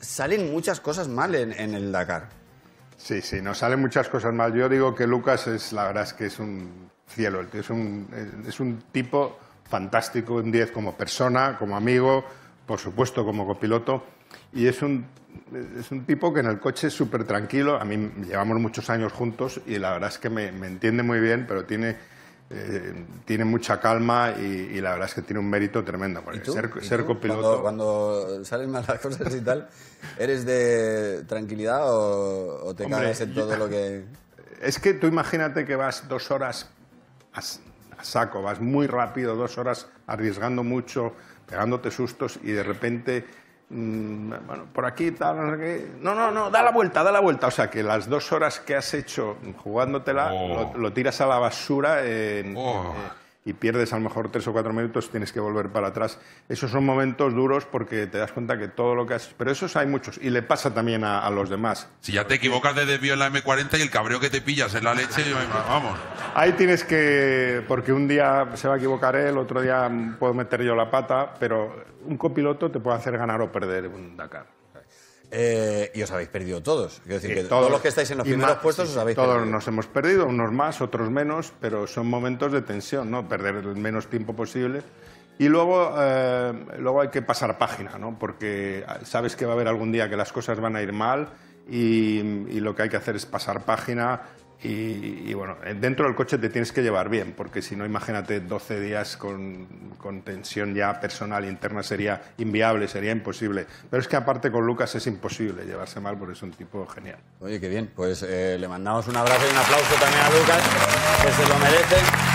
salen muchas cosas mal en, el Dakar. Sí, sí, nos salen muchas cosas mal. Yo digo que Lucas es, la verdad es que es un cielo, es un, es un tipo fantástico, un 10 como persona, como amigo, por supuesto como copiloto, y es un, es un tipo que en el coche es súper tranquilo, a mí llevamos muchos años juntos y la verdad es que me entiende muy bien, pero tiene eh, tiene mucha calma y, la verdad es que tiene un mérito tremendo. ser, copiloto. Cuando, salen mal las cosas y tal, ¿eres de tranquilidad o, te caes en todo lo que.? Es que tú imagínate que vas dos horas a, saco, vas muy rápido, dos horas arriesgando mucho, pegándote sustos y de repente Mm, bueno, por aquí, tal, no, no, no, da la vuelta, da la vuelta. O sea, que las dos horas que has hecho jugándotela oh. lo, tiras a la basura en, oh. eh, y pierdes a lo mejor tres o cuatro minutos, tienes que volver para atrás. Esos son momentos duros porque te das cuenta que todo lo que haces. Pero esos hay muchos y le pasa también a, los demás. Si ya te equivocas de desvío en la M40 y el cabreo que te pillas en la leche, vamos. Ahí tienes que. Porque un día se va a equivocar él, otro día puedo meter yo la pata, pero un copiloto te puede hacer ganar o perder un Dakar. Eh, y os habéis perdido todos. Quiero decir, que todos, los que estáis en los primeros puestos os habéis perdido. Todos nos hemos perdido, unos más, otros menos, pero son momentos de tensión, ¿no? Perder el menos tiempo posible. Y luego, eh, luego hay que pasar página, ¿no? Porque sabes que va a haber algún día que las cosas van a ir mal y lo que hay que hacer es pasar página, y, bueno, dentro del coche te tienes que llevar bien, porque si no, imagínate 12 días con, con, tensión ya personal interna sería inviable, sería imposible. Pero es que aparte con Lucas es imposible llevarse mal porque es un tipo genial. Oye, qué bien. Pues eh, le mandamos un abrazo y un aplauso también a Lucas, que se lo merece.